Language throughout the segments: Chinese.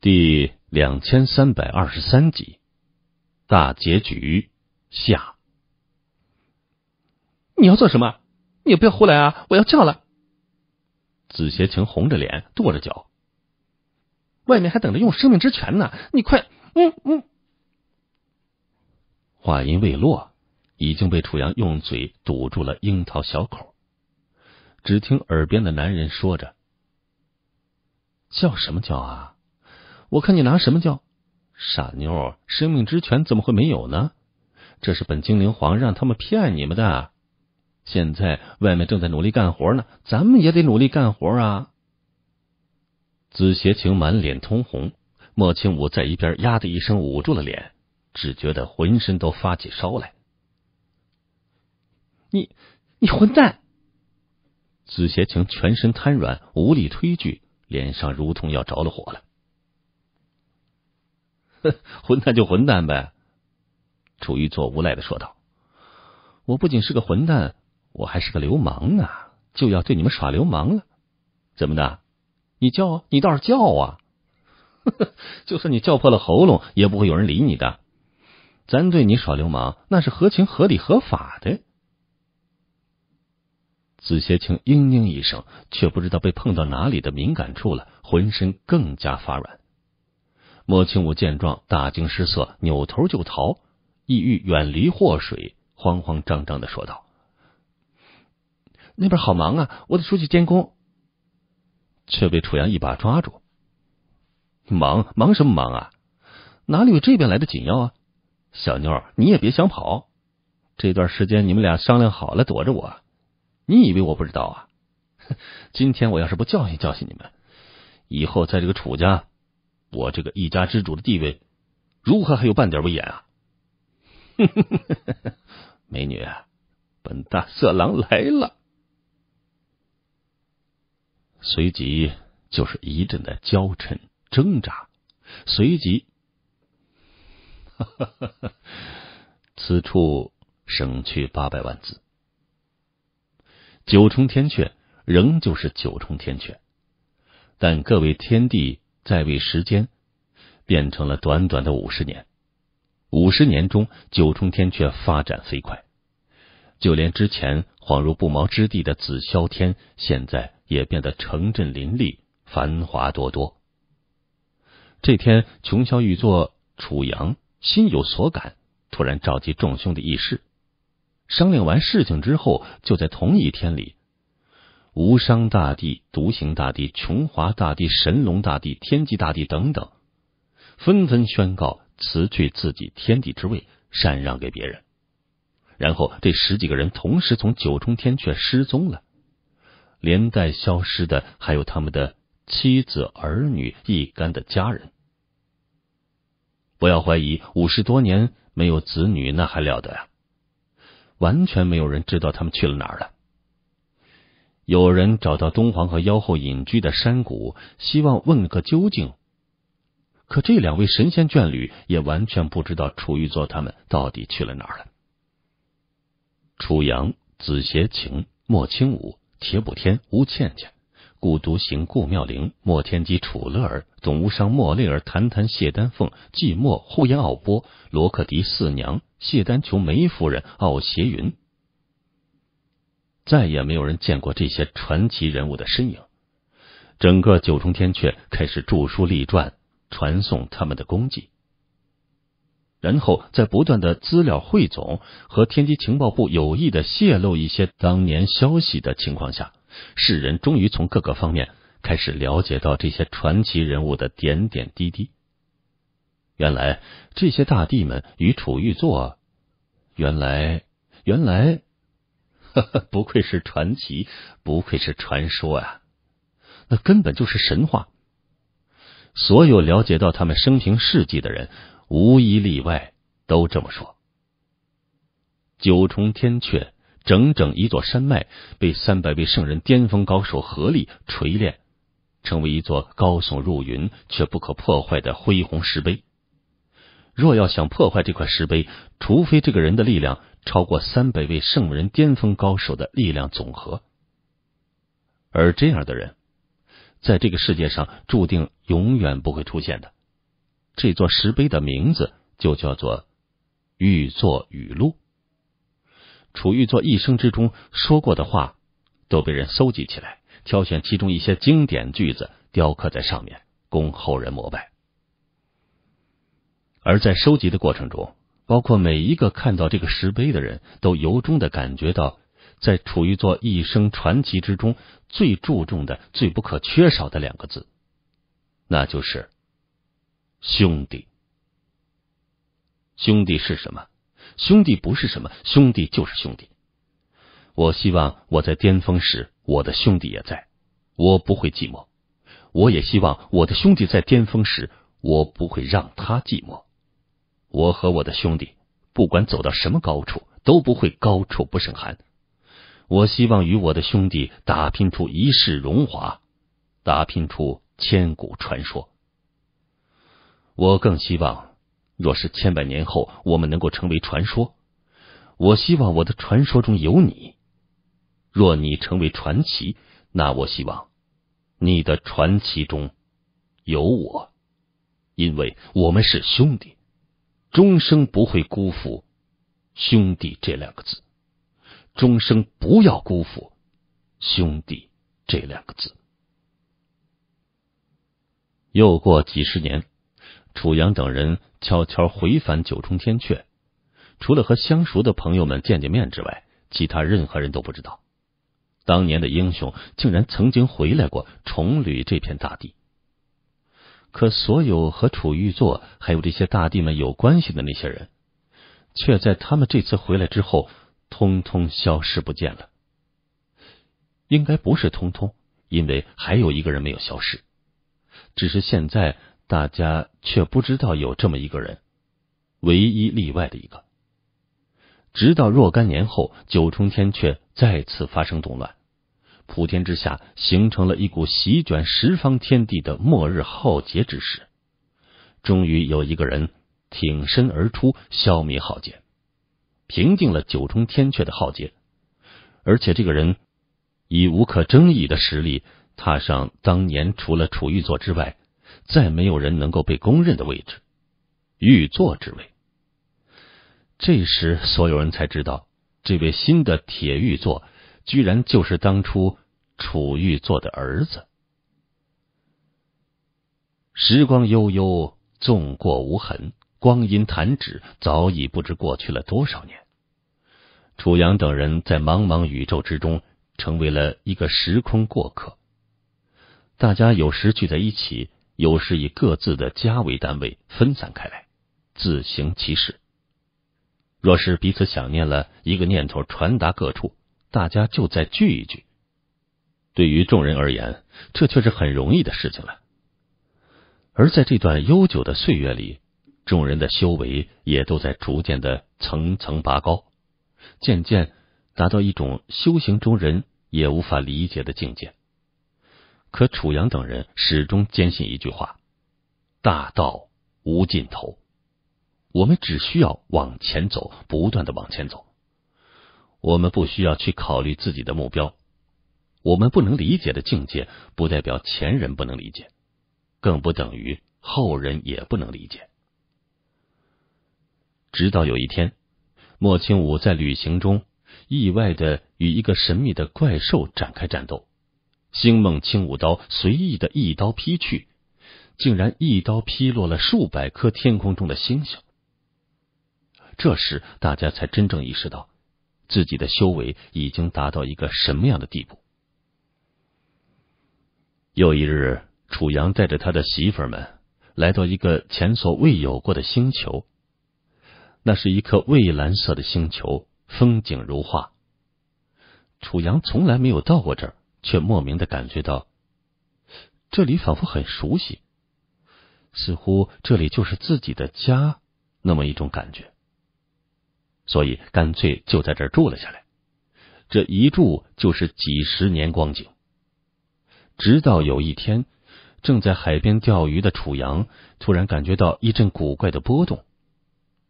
第两千三百二十三集，大结局下。你要做什么？你不要胡来啊！我要叫了。紫邪晴红着脸跺着脚，外面还等着用生命之泉呢，你快，嗯嗯。话音未落，已经被楚阳用嘴堵住了樱桃小口。只听耳边的男人说着：“叫什么叫啊？”我看你拿什么叫傻妞，生命之泉怎么会没有呢？这是本精灵皇让他们骗你们的。现在外面正在努力干活呢，咱们也得努力干活啊！紫邪情满脸通红，莫青武在一边呀的一声捂住了脸，只觉得浑身都发起烧来。你你混蛋！紫邪情全身瘫软，无力推拒，脸上如同要着了火了。哼，混蛋就混蛋呗，楚玉作无赖的说道。我不仅是个混蛋，我还是个流氓呢，就要对你们耍流氓了。怎么的？你叫，你倒是叫啊！就算你叫破了喉咙，也不会有人理你的。咱对你耍流氓，那是合情合理合法的。紫邪青嘤嘤一声，却不知道被碰到哪里的敏感处了，浑身更加发软。莫清武见状大惊失色，扭头就逃，意欲远离祸水，慌慌张张的说道：“那边好忙啊，我得出去监工。”却被楚阳一把抓住。“忙忙什么忙啊？哪里有这边来的紧要啊？小妞，你也别想跑！这段时间你们俩商量好了躲着我，你以为我不知道啊？今天我要是不教训教训你们，以后在这个楚家……”我这个一家之主的地位，如何还有半点威严啊？美女，本大色狼来了！随即就是一阵的娇嗔挣扎，随即。此处省去八百万字。九重天阙仍旧是九重天阙，但各位天帝。在位时间变成了短短的五十年，五十年中，九重天却发展飞快，就连之前恍如不毛之地的紫霄天，现在也变得城镇林立，繁华多多。这天，琼霄玉座楚阳心有所感，突然召集众兄弟议事，商量完事情之后，就在同一天里。无伤大帝、独行大帝、琼华大帝、神龙大帝、天机大帝等等，纷纷宣告辞去自己天地之位，禅让给别人。然后，这十几个人同时从九重天阙失踪了，连带消失的还有他们的妻子、儿女一干的家人。不要怀疑，五十多年没有子女，那还了得啊！完全没有人知道他们去了哪儿了。有人找到东皇和妖后隐居的山谷，希望问个究竟。可这两位神仙眷侣也完全不知道楚玉座他们到底去了哪儿了。楚阳、紫邪情、莫青武、铁补天、吴倩倩、孤独行、顾妙玲、莫天机、楚乐儿、总无伤、莫泪儿、谭谭、谢丹凤、寂寞、呼延傲波、罗克迪、四娘、谢丹琼、梅夫人、傲斜云。再也没有人见过这些传奇人物的身影，整个九重天阙开始著书立传，传颂他们的功绩。然后在不断的资料汇总和天机情报部有意的泄露一些当年消息的情况下，世人终于从各个方面开始了解到这些传奇人物的点点滴滴。原来这些大帝们与楚玉座，原来，原来。不愧是传奇，不愧是传说啊！那根本就是神话。所有了解到他们生平事迹的人，无一例外都这么说。九重天阙，整整一座山脉被三百位圣人巅峰高手合力锤炼，成为一座高耸入云却不可破坏的恢宏石碑。若要想破坏这块石碑，除非这个人的力量。超过三百位圣人巅峰高手的力量总和，而这样的人，在这个世界上注定永远不会出现的。这座石碑的名字就叫做《玉座语录》。楚玉座一生之中说过的话，都被人搜集起来，挑选其中一些经典句子，雕刻在上面，供后人膜拜。而在收集的过程中。包括每一个看到这个石碑的人都由衷的感觉到，在楚玉作一生传奇之中，最注重的、最不可缺少的两个字，那就是兄弟。兄弟是什么？兄弟不是什么？兄弟就是兄弟。我希望我在巅峰时，我的兄弟也在，我不会寂寞。我也希望我的兄弟在巅峰时，我不会让他寂寞。我和我的兄弟，不管走到什么高处，都不会高处不胜寒。我希望与我的兄弟打拼出一世荣华，打拼出千古传说。我更希望，若是千百年后我们能够成为传说，我希望我的传说中有你。若你成为传奇，那我希望你的传奇中有我，因为我们是兄弟。终生不会辜负“兄弟”这两个字，终生不要辜负“兄弟”这两个字。又过几十年，楚阳等人悄悄回返九重天阙，除了和相熟的朋友们见见面之外，其他任何人都不知道，当年的英雄竟然曾经回来过重旅这片大地。可，所有和楚玉座还有这些大帝们有关系的那些人，却在他们这次回来之后，通通消失不见了。应该不是通通，因为还有一个人没有消失，只是现在大家却不知道有这么一个人，唯一例外的一个。直到若干年后，九重天却再次发生动乱。普天之下形成了一股席卷十方天地的末日浩劫之势。终于有一个人挺身而出，消灭浩劫，平定了九重天阙的浩劫。而且这个人以无可争议的实力，踏上当年除了楚玉座之外，再没有人能够被公认的位置——玉座之位。这时，所有人才知道，这位新的铁玉座。居然就是当初楚玉做的儿子。时光悠悠，纵过无痕，光阴弹指，早已不知过去了多少年。楚阳等人在茫茫宇宙之中，成为了一个时空过客。大家有时聚在一起，有时以各自的家为单位分散开来，自行其事。若是彼此想念了，一个念头传达各处。大家就再聚一聚。对于众人而言，这却是很容易的事情了。而在这段悠久的岁月里，众人的修为也都在逐渐的层层拔高，渐渐达到一种修行中人也无法理解的境界。可楚阳等人始终坚信一句话：“大道无尽头，我们只需要往前走，不断的往前走。”我们不需要去考虑自己的目标，我们不能理解的境界，不代表前人不能理解，更不等于后人也不能理解。直到有一天，莫清武在旅行中意外的与一个神秘的怪兽展开战斗，星梦青武刀随意的一刀劈去，竟然一刀劈落了数百颗天空中的星星。这时，大家才真正意识到。自己的修为已经达到一个什么样的地步？又一日，楚阳带着他的媳妇儿们来到一个前所未有过的星球，那是一颗蔚蓝色的星球，风景如画。楚阳从来没有到过这儿，却莫名的感觉到，这里仿佛很熟悉，似乎这里就是自己的家，那么一种感觉。所以干脆就在这儿住了下来，这一住就是几十年光景。直到有一天，正在海边钓鱼的楚阳突然感觉到一阵古怪的波动，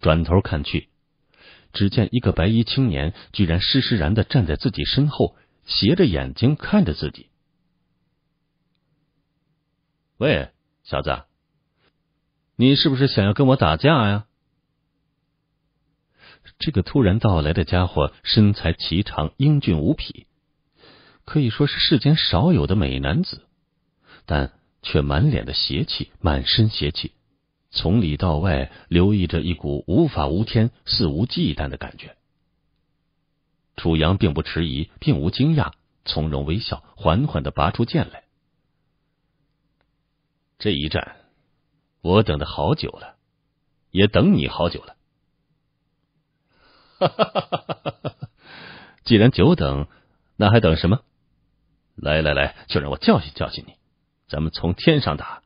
转头看去，只见一个白衣青年居然施施然的站在自己身后，斜着眼睛看着自己。“喂，小子，你是不是想要跟我打架呀？”这个突然到来的家伙身材颀长，英俊无匹，可以说是世间少有的美男子，但却满脸的邪气，满身邪气，从里到外流溢着一股无法无天、肆无忌惮的感觉。楚阳并不迟疑，并无惊讶，从容微笑，缓缓的拔出剑来。这一战，我等的好久了，也等你好久了。哈哈哈哈哈！哈既然久等，那还等什么？来来来，就让我教训教训你！咱们从天上打，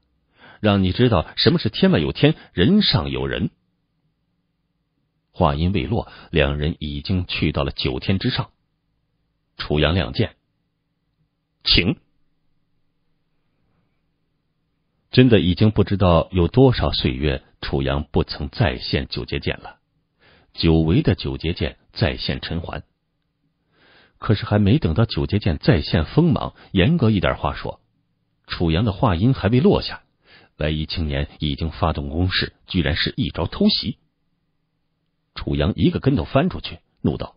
让你知道什么是天外有天，人上有人。话音未落，两人已经去到了九天之上。楚阳亮剑，请！真的已经不知道有多少岁月，楚阳不曾再现九节剑了。久违的九节剑再现尘寰，可是还没等到九节剑再现锋芒，严格一点话说，楚阳的话音还未落下，白衣青年已经发动攻势，居然是一招偷袭。楚阳一个跟头翻出去，怒道：“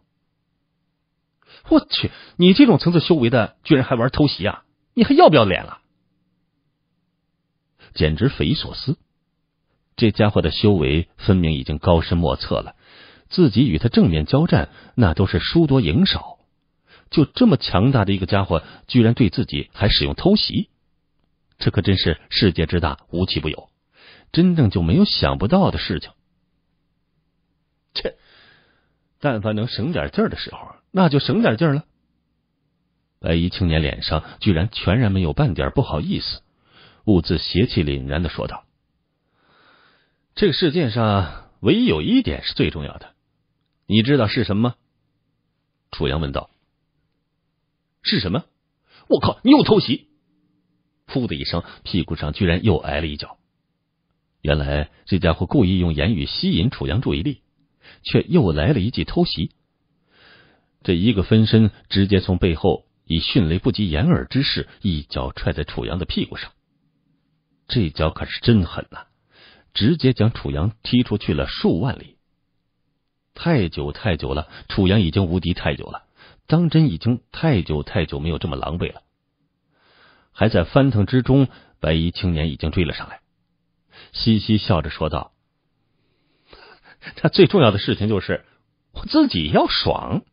我去，你这种层次修为的，居然还玩偷袭啊？你还要不要脸了？简直匪夷所思！这家伙的修为分明已经高深莫测了。”自己与他正面交战，那都是输多赢少。就这么强大的一个家伙，居然对自己还使用偷袭，这可真是世界之大，无奇不有。真正就没有想不到的事情。切，但凡能省点劲儿的时候，那就省点劲儿了。白衣青年脸上居然全然没有半点不好意思，兀自邪气凛然的说道：“这个世界上，唯一有一点是最重要的。”你知道是什么？楚阳问道。是什么？我靠！你又偷袭！噗的一声，屁股上居然又挨了一脚。原来这家伙故意用言语吸引楚阳注意力，却又来了一记偷袭。这一个分身直接从背后以迅雷不及掩耳之势一脚踹在楚阳的屁股上，这脚可是真狠呐，直接将楚阳踢出去了数万里。太久太久了，楚阳已经无敌太久了，当真已经太久太久没有这么狼狈了。还在翻腾之中，白衣青年已经追了上来，嘻嘻笑着说道：“他最重要的事情就是我自己要爽。”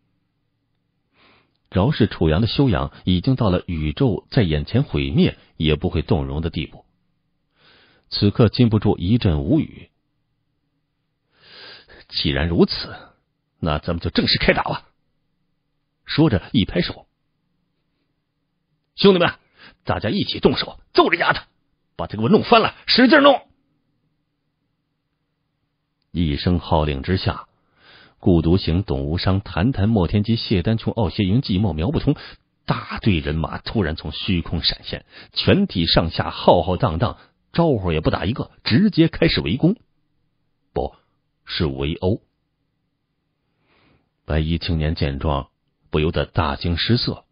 饶是楚阳的修养已经到了宇宙在眼前毁灭也不会动容的地步，此刻禁不住一阵无语。既然如此，那咱们就正式开打吧！说着一拍手，兄弟们，大家一起动手揍这丫头，把她给我弄翻了，使劲弄！一声号令之下，顾独行、董无伤、谭谭、莫天机、谢丹琼、傲邪、云寂寞、苗不通，大队人马突然从虚空闪现，全体上下浩浩荡荡，招呼也不打一个，直接开始围攻。不。是围殴，白衣青年见状不由得大惊失色。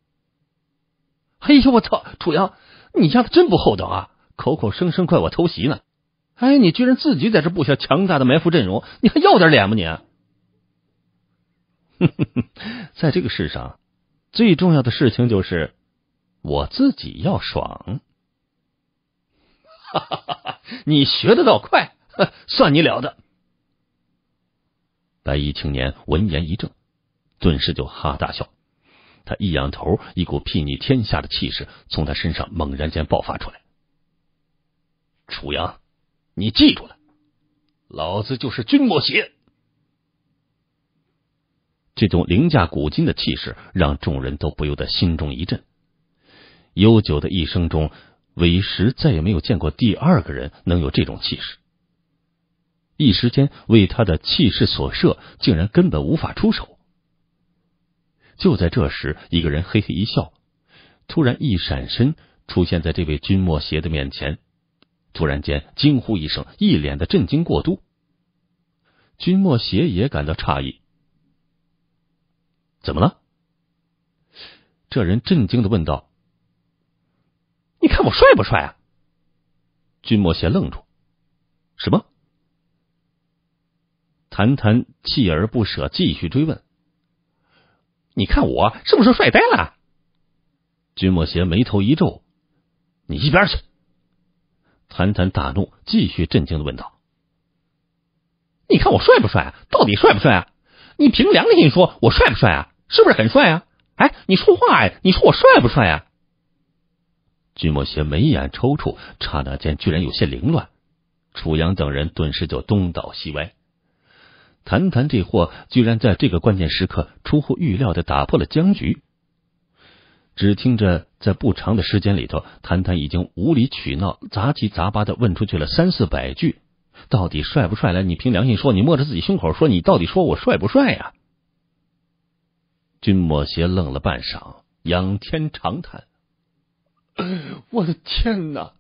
哎呦，我操！楚阳，你丫的真不厚道啊！口口声声怪我偷袭呢，哎，你居然自己在这布下强大的埋伏阵容，你还要点脸吗你？哼哼哼，在这个世上最重要的事情就是我自己要爽。哈哈哈哈！你学的倒快，算你了得。白衣青年闻言一怔，顿时就哈哈大笑。他一仰头，一股睥睨天下的气势从他身上猛然间爆发出来。楚阳，你记住了，老子就是君莫邪！这种凌驾古今的气势，让众人都不由得心中一震。悠久的一生中，为时再也没有见过第二个人能有这种气势。一时间为他的气势所慑，竟然根本无法出手。就在这时，一个人嘿嘿一笑，突然一闪身出现在这位君莫邪的面前，突然间惊呼一声，一脸的震惊过度。君莫邪也感到诧异：“怎么了？”这人震惊的问道：“你看我帅不帅？”啊？”君莫邪愣住：“什么？”谭谭锲而不舍，继续追问：“你看我是不是帅呆了？”君莫邪眉头一皱：“你一边去！”谭谭大怒，继续震惊的问道：“你看我帅不帅？啊？到底帅不帅？啊？你凭良心说，我帅不帅啊？是不是很帅啊？哎，你说话呀！你说我帅不帅啊？”君莫邪眉眼抽搐，刹那间居然有些凌乱，楚阳等人顿时就东倒西歪。谭谭这货居然在这个关键时刻出乎预料的打破了僵局。只听着，在不长的时间里头，谭谭已经无理取闹、杂七杂八的问出去了三四百句。到底帅不帅？来，你凭良心说，你摸着自己胸口说，你到底说我帅不帅呀？君莫邪愣了半晌，仰天长叹：“ 我的天哪！”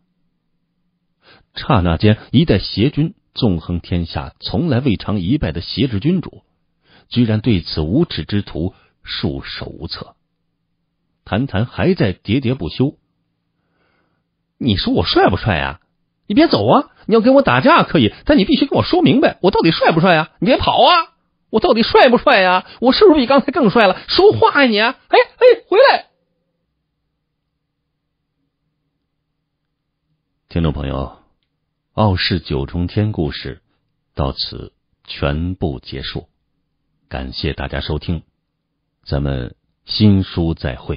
刹那间，一代邪君。纵横天下，从来未尝一败的邪持君主，居然对此无耻之徒束手无策。谭谭还在喋喋不休。你说我帅不帅呀？你别走啊！你要跟我打架可以，但你必须跟我说明白，我到底帅不帅啊？你别跑啊！我到底帅不帅呀？我是不是比刚才更帅了？说话呀你！哎哎，回来！听众朋友。傲世九重天故事到此全部结束，感谢大家收听，咱们新书再会。